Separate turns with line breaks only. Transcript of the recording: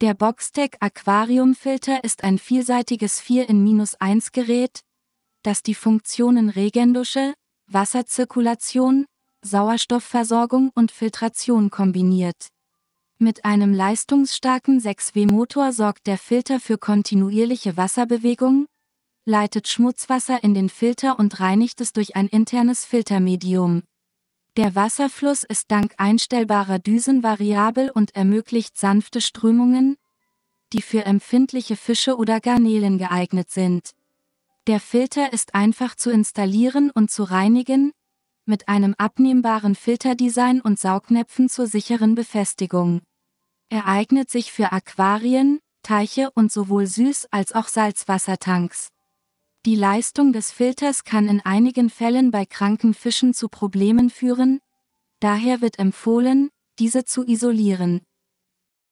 Der Boxtec Aquariumfilter ist ein vielseitiges 4 in 1 Gerät, das die Funktionen Regendusche, Wasserzirkulation, Sauerstoffversorgung und Filtration kombiniert. Mit einem leistungsstarken 6W-Motor sorgt der Filter für kontinuierliche Wasserbewegung, leitet Schmutzwasser in den Filter und reinigt es durch ein internes Filtermedium. Der Wasserfluss ist dank einstellbarer Düsen variabel und ermöglicht sanfte Strömungen, die für empfindliche Fische oder Garnelen geeignet sind. Der Filter ist einfach zu installieren und zu reinigen, mit einem abnehmbaren Filterdesign und Saugnäpfen zur sicheren Befestigung. Er eignet sich für Aquarien, Teiche und sowohl Süß- als auch Salzwassertanks. Die Leistung des Filters kann in einigen Fällen bei kranken Fischen zu Problemen führen, daher wird empfohlen, diese zu isolieren,